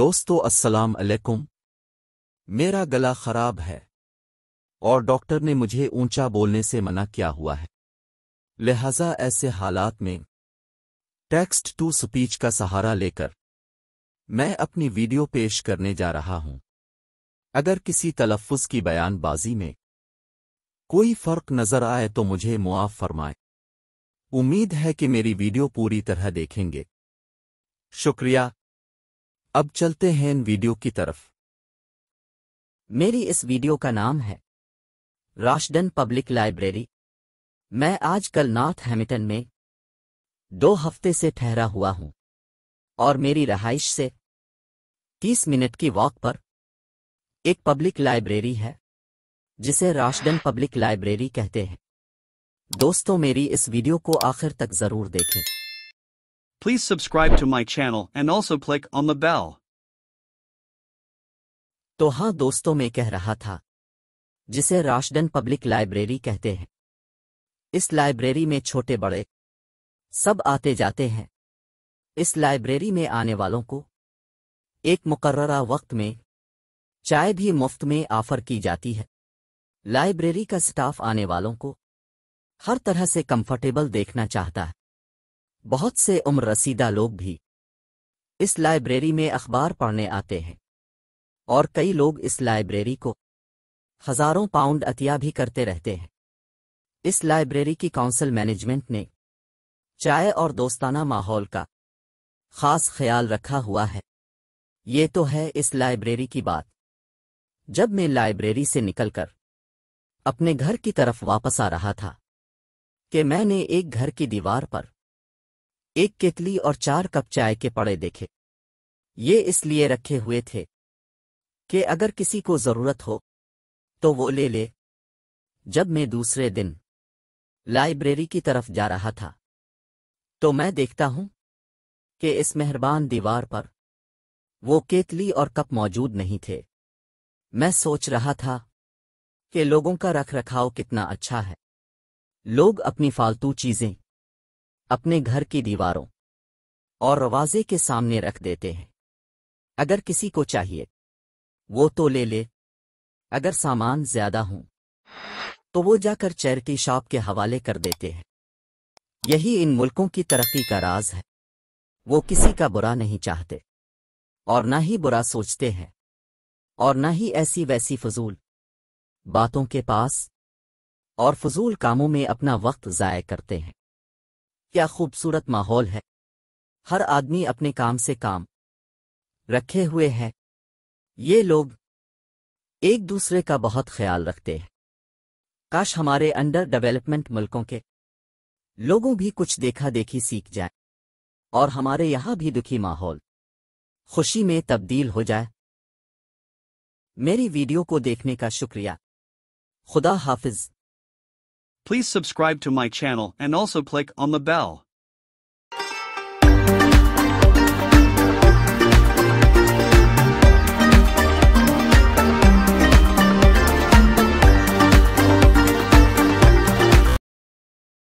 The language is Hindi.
दोस्तों अस्सलाम अलैकुम मेरा गला खराब है और डॉक्टर ने मुझे ऊंचा बोलने से मना किया हुआ है लिहाजा ऐसे हालात में टेक्स्ट टू स्पीच का सहारा लेकर मैं अपनी वीडियो पेश करने जा रहा हूं अगर किसी तलफ़ की बयानबाजी में कोई फ़र्क नज़र आए तो मुझे मुआफ़ फरमाए उम्मीद है कि मेरी वीडियो पूरी तरह देखेंगे शुक्रिया अब चलते हैं इन वीडियो की तरफ मेरी इस वीडियो का नाम है राशडन पब्लिक लाइब्रेरी मैं आज कल नॉर्थ हैमिटन में दो हफ्ते से ठहरा हुआ हूं और मेरी रहाइश से तीस मिनट की वॉक पर एक पब्लिक लाइब्रेरी है जिसे राशडन पब्लिक लाइब्रेरी कहते हैं दोस्तों मेरी इस वीडियो को आखिर तक जरूर देखें Please subscribe to my channel and also click on the bell. तो हाँ दोस्तों मैं कह रहा था जिसे राशडन पब्लिक लाइब्रेरी कहते हैं इस लाइब्रेरी में छोटे बड़े सब आते जाते हैं इस लाइब्रेरी में आने वालों को एक मुकर्रा वक्त में चाय भी मुफ्त में ऑफर की जाती है लाइब्रेरी का स्टाफ आने वालों को हर तरह से कंफर्टेबल देखना चाहता है बहुत से उम्र रसीदा लोग भी इस लाइब्रेरी में अखबार पढ़ने आते हैं और कई लोग इस लाइब्रेरी को हजारों पाउंड अतिया भी करते रहते हैं इस लाइब्रेरी की काउंसिल मैनेजमेंट ने चाय और दोस्ताना माहौल का खास ख्याल रखा हुआ है ये तो है इस लाइब्रेरी की बात जब मैं लाइब्रेरी से निकलकर अपने घर की तरफ वापस आ रहा था कि मैंने एक घर की दीवार पर एक केतली और चार कप चाय के पड़े देखे ये इसलिए रखे हुए थे कि अगर किसी को जरूरत हो तो वो ले ले जब मैं दूसरे दिन लाइब्रेरी की तरफ जा रहा था तो मैं देखता हूं कि इस मेहरबान दीवार पर वो केतली और कप मौजूद नहीं थे मैं सोच रहा था कि लोगों का रख रखाव कितना अच्छा है लोग अपनी फालतू चीजें अपने घर की दीवारों और रवाजे के सामने रख देते हैं अगर किसी को चाहिए वो तो ले ले अगर सामान ज्यादा हो तो वो जाकर चैरिटी शॉप के हवाले कर देते हैं यही इन मुल्कों की तरक्की का राज है वो किसी का बुरा नहीं चाहते और ना ही बुरा सोचते हैं और ना ही ऐसी वैसी फजूल बातों के पास और फजूल कामों में अपना वक्त ज़ाय करते हैं क्या खूबसूरत माहौल है हर आदमी अपने काम से काम रखे हुए हैं ये लोग एक दूसरे का बहुत ख्याल रखते हैं काश हमारे अंडर डेवलपमेंट मुल्कों के लोगों भी कुछ देखा देखी सीख जाए और हमारे यहां भी दुखी माहौल खुशी में तब्दील हो जाए मेरी वीडियो को देखने का शुक्रिया खुदा हाफिज़ Please subscribe to my channel and also click on the bell.